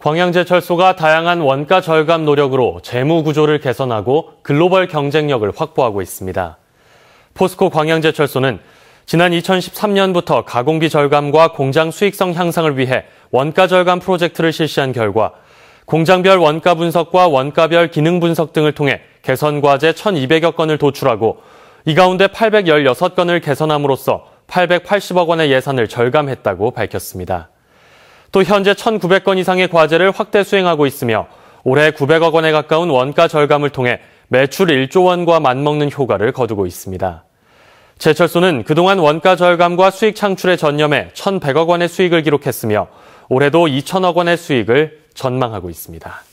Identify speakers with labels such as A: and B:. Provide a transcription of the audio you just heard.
A: 광양제철소가 다양한 원가 절감 노력으로 재무 구조를 개선하고 글로벌 경쟁력을 확보하고 있습니다. 포스코 광양제철소는 지난 2013년부터 가공비 절감과 공장 수익성 향상을 위해 원가 절감 프로젝트를 실시한 결과 공장별 원가 분석과 원가별 기능 분석 등을 통해 개선 과제 1,200여 건을 도출하고 이 가운데 816건을 개선함으로써 880억 원의 예산을 절감했다고 밝혔습니다. 또 현재 1,900건 이상의 과제를 확대 수행하고 있으며 올해 900억 원에 가까운 원가 절감을 통해 매출 1조 원과 맞먹는 효과를 거두고 있습니다. 제철소는 그동안 원가 절감과 수익 창출에 전념해 1,100억 원의 수익을 기록했으며 올해도 2,000억 원의 수익을 전망하고 있습니다.